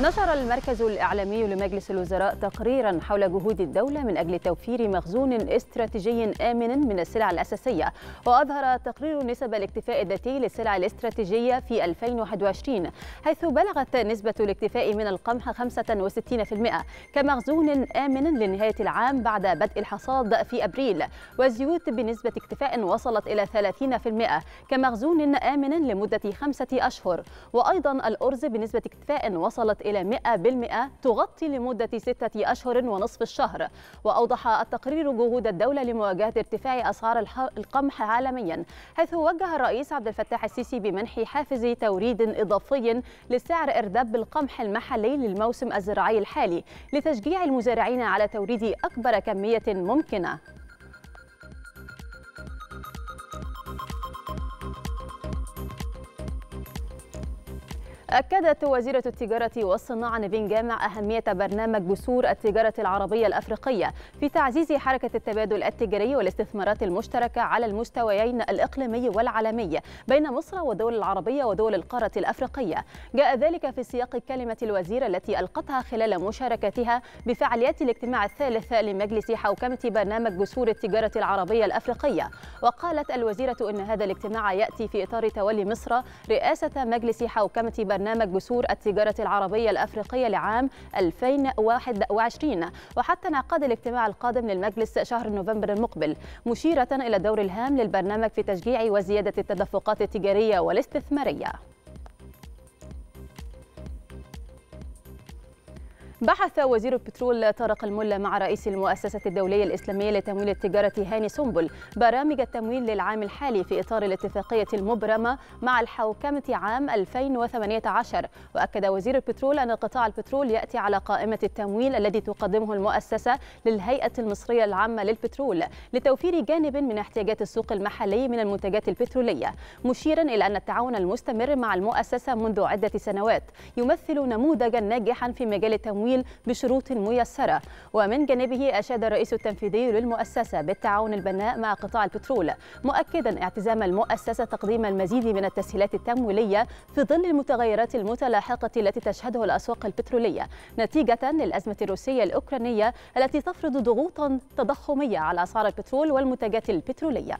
نشر المركز الإعلامي لمجلس الوزراء تقريرا حول جهود الدولة من أجل توفير مخزون استراتيجي آمن من السلع الأساسية وأظهر تقرير نسب الاكتفاء الذاتي للسلع الاستراتيجية في 2021 حيث بلغت نسبة الاكتفاء من القمح 65% كمخزون آمن لنهاية العام بعد بدء الحصاد في أبريل والزيوت بنسبة اكتفاء وصلت إلى 30% كمخزون آمن لمدة خمسة أشهر وأيضا الأرز بنسبة اكتفاء وصلت إلى إلى 100% تغطي لمدة ستة أشهر ونصف الشهر وأوضح التقرير جهود الدولة لمواجهة ارتفاع أسعار القمح عالميا حيث وجه الرئيس عبد الفتاح السيسي بمنح حافز توريد إضافي لسعر إرداب القمح المحلي للموسم الزراعي الحالي لتشجيع المزارعين على توريد أكبر كمية ممكنة أكدت وزيرة التجارة والصناعة نيفين جامع أهمية برنامج جسور التجارة العربية الأفريقية في تعزيز حركة التبادل التجاري والاستثمارات المشتركة على المستويين الإقليمي والعالمي بين مصر والدول العربية ودول القارة الأفريقية جاء ذلك في سياق كلمة الوزيرة التي ألقتها خلال مشاركتها بفعاليات الاجتماع الثالث لمجلس حوكمة برنامج جسور التجارة العربية الأفريقية وقالت الوزيرة أن هذا الاجتماع يأتي في إطار تولي مصر رئاسة مجلس حوكمة برنامج برنامج جسور التجارة العربية الأفريقية لعام 2021 وحتى انعقاد الاجتماع القادم للمجلس شهر نوفمبر المقبل مشيرة إلى الدور الهام للبرنامج في تشجيع وزيادة التدفقات التجارية والاستثمارية بحث وزير البترول طارق الملا مع رئيس المؤسسة الدولية الإسلامية لتمويل التجارة هاني سنبل برامج التمويل للعام الحالي في إطار الاتفاقية المبرمة مع الحوكمة عام 2018 وأكد وزير البترول أن قطاع البترول يأتي على قائمة التمويل الذي تقدمه المؤسسة للهيئة المصرية العامة للبترول لتوفير جانب من احتياجات السوق المحلي من المنتجات البترولية مشيرا إلى أن التعاون المستمر مع المؤسسة منذ عدة سنوات يمثل نموذجا ناجحا في مجال التمويل التمويل بشروط ميسرة ومن جانبه أشاد الرئيس التنفيذي للمؤسسة بالتعاون البناء مع قطاع البترول مؤكدا اعتزام المؤسسة تقديم المزيد من التسهيلات التمويلية في ظل المتغيرات المتلاحقة التي تشهده الأسواق البترولية نتيجة للأزمة الروسية الأوكرانية التي تفرض ضغوطا تضخمية على أسعار البترول والمنتجات البترولية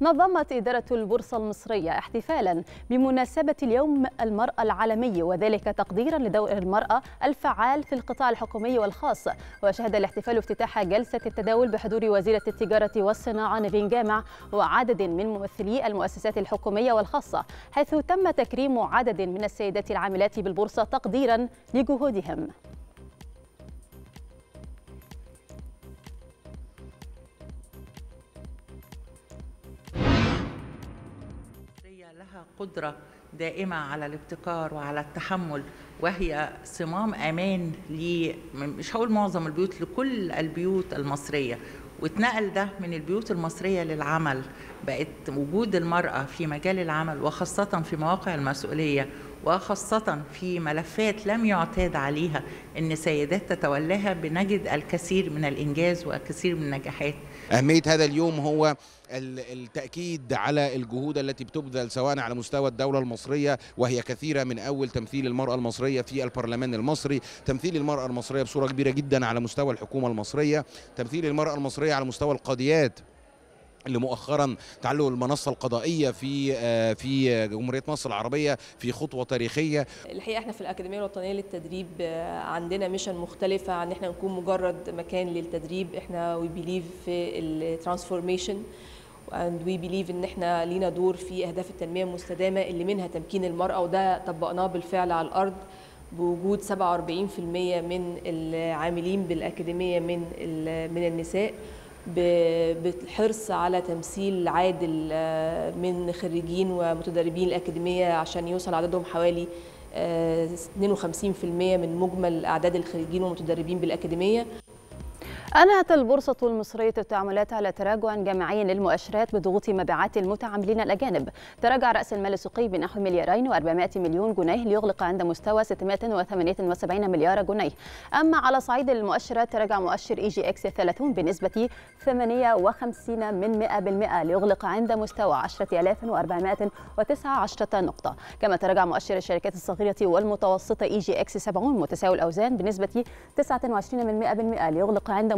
نظمت إدارة البورصة المصرية احتفالا بمناسبة اليوم المرأة العالمي وذلك تقديرا لدور المرأة الفعال في القطاع الحكومي والخاص وشهد الاحتفال افتتاح جلسة التداول بحضور وزيرة التجارة والصناعة نبين جامع وعدد من ممثلي المؤسسات الحكومية والخاصة حيث تم تكريم عدد من السيدات العاملات بالبورصة تقديرا لجهودهم لها قدرة دائمة على الابتكار وعلى التحمل وهي صمام أمان مش هقول معظم البيوت لكل البيوت المصرية واتنقل ده من البيوت المصرية للعمل بقت وجود المرأة في مجال العمل وخاصة في مواقع المسؤولية وخاصة في ملفات لم يعتاد عليها أن سيدات تتولاها بنجد الكثير من الإنجاز والكثير من النجاحات أهمية هذا اليوم هو التأكيد على الجهود التي بتبذل سواء على مستوى الدولة المصرية وهي كثيرة من أول تمثيل المرأة المصرية في البرلمان المصري تمثيل المرأة المصرية بصورة كبيرة جدا على مستوى الحكومة المصرية تمثيل المرأة المصرية على مستوى القاضيات اللي مؤخرا تعلق المنصه القضائيه في آه، في جمهوريه مصر العربيه في خطوه تاريخيه الحقيقه احنا في الاكاديميه الوطنيه للتدريب آه، عندنا ميشن مختلفه عن احنا نكون مجرد مكان للتدريب احنا وي بليف في الترانسفورميشن and we believe ان احنا لينا دور في اهداف التنميه المستدامه اللي منها تمكين المراه وده طبقناه بالفعل على الارض بوجود 47% من العاملين بالاكاديميه من من النساء بالحرص على تمثيل عادل آه، من خريجين ومتدربين الأكاديمية عشان يوصل عددهم حوالي 52% آه، من مجمل أعداد الخريجين والمتدربين بالأكاديمية أنهت البورصة المصرية التعاملات على تراجع جماعي للمؤشرات بضغوط مبيعات المتعاملين الأجانب تراجع رأس المال السوقي بنحو مليارين و400 مليون جنيه ليغلق عند مستوى 678 مليار جنيه أما على صعيد المؤشرات تراجع مؤشر إي جي إكس 30 بنسبة 58 من 100% ليغلق عند مستوى 10419 نقطة كما تراجع مؤشر الشركات الصغيرة والمتوسطة إي e جي إكس 70 متساوي الأوزان بنسبة 29 من 100% ليغلق عند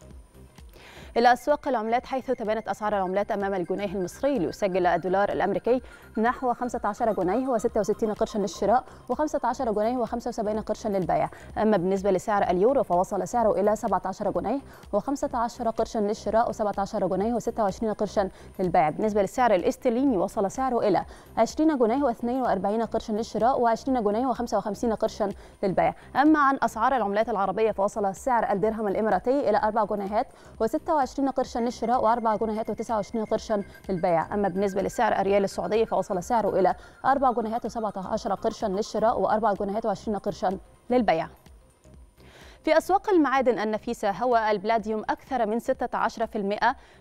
إلى أسواق العملات حيث تبانت أسعار العملات أمام الجنيه المصري ليسجل الدولار الأمريكي نحو 15 جنيه و66 قرشا للشراء و15 جنيه و75 قرشا للبيع أما بالنسبة لسعر اليورو فوصل سعره إلى 17 جنيه و15 قرشا للشراء و17 جنيه و26 قرشا للبيع بالنسبة لسعر الاسترليني وصل سعره إلى 20 جنيه و42 قرشا للشراء و20 جنيه و55 قرشا للبيع أما عن أسعار العملات العربية فوصل سعر الدرهم الإماراتي إلى 4 جنيهات و 26 27 قرشا للشراء و4 جنيهات و29 قرشا للبيع أما بالنسبة لسعر الريال السعودي فوصل سعره إلى 4 جنيهات و17 قرشا للشراء و4 جنيهات و20 قرشا للبيع في أسواق المعادن النفيسة هو البلاديوم أكثر من 16%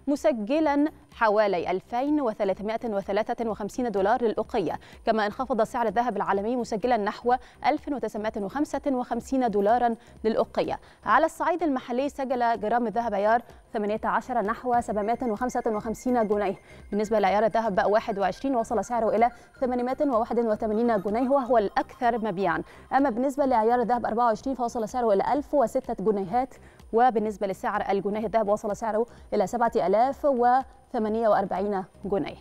مسجلا حوالي 2353 دولار للأقية كما انخفض سعر الذهب العالمي مسجلا نحو 1955 دولارا للأقية على الصعيد المحلي سجل جرام الذهب عيار 18 نحو 755 جنيه بالنسبة لعيار الذهب بقى 21 وصل سعره إلى 881 جنيه وهو الأكثر مبيعا أما بالنسبة لعيار الذهب 24 فوصل سعره إلى 1000 وستة جنيهات وبالنسبة لسعر الجنيه الذهب وصل سعره إلى 7048 جنيه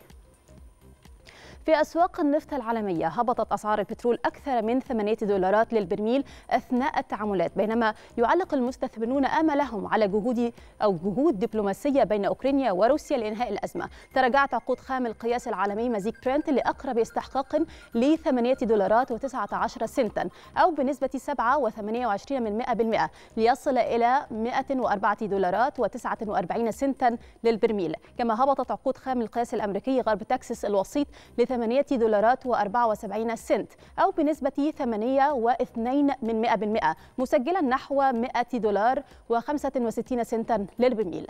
في أسواق النفط العالمية هبطت أسعار البترول أكثر من 8 دولارات للبرميل أثناء التعاملات بينما يعلق المستثمرون آملهم على جهود أو جهود دبلوماسية بين أوكرانيا وروسيا لإنهاء الأزمة تراجعت عقود خام القياس العالمي مزيج برنت لأقرب استحقاق ل 8 دولارات و19 سنتا أو بنسبة 7.28% من ليصل إلى 104 دولارات و49 سنتا للبرميل كما هبطت عقود خام القياس الأمريكي غرب تكساس الوسيط ل 8 دولارات و74 سنت أو بنسبة 8.2 مسجلا نحو 100 دولار و65 سنتا للبرميل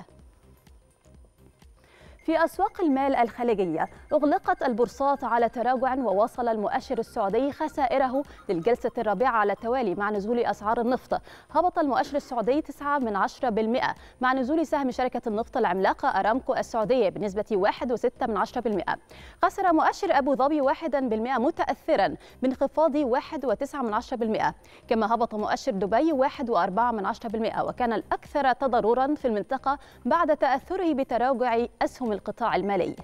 في أسواق المال الخليجية أغلقت البورصات على تراجع وواصل المؤشر السعودي خسائره للجلسة الرابعة على التوالي مع نزول أسعار النفط هبط المؤشر السعودي 9 من 10% مع نزول سهم شركة النفط العملاقة أرامكو السعودية بنسبة 1.6 من 10% خسر مؤشر أبو ظبي 1% متأثرا بانخفاض 1.9 من 10% كما هبط مؤشر دبي 1.4 من 10% وكان الأكثر تضررا في المنطقة بعد تأثره بتراجع أسهم القطاع المالي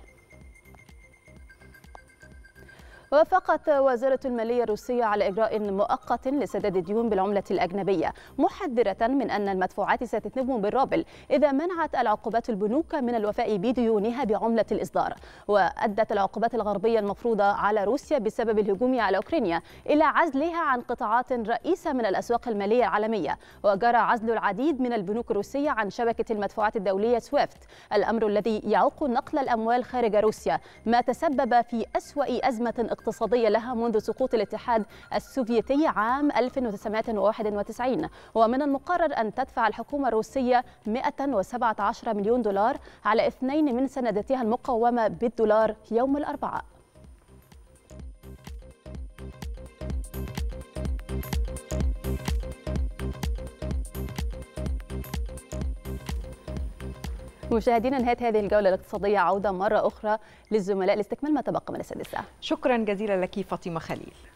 وافقت وزارة المالية الروسية على إجراء مؤقت لسداد الديون بالعملة الأجنبية محذرة من أن المدفوعات ستتم بالرابل إذا منعت العقوبات البنوك من الوفاء بديونها بعملة الإصدار وأدت العقوبات الغربية المفروضة على روسيا بسبب الهجوم على أوكرانيا إلى عزلها عن قطاعات رئيسة من الأسواق المالية العالمية وجرى عزل العديد من البنوك الروسية عن شبكة المدفوعات الدولية سويفت الأمر الذي يعوق نقل الأموال خارج روسيا ما تسبب في أسوأ أزمة اقتصادية الاقتصادية لها منذ سقوط الاتحاد السوفيتي عام 1991 ومن المقرر أن تدفع الحكومة الروسية 117 مليون دولار على اثنين من سندتها المقومة بالدولار يوم الأربعاء مشاهدينا نهايه هذه الجوله الاقتصاديه عوده مره اخرى للزملاء لاستكمال ما تبقى من السادسه شكرا جزيلا لك فاطمه خليل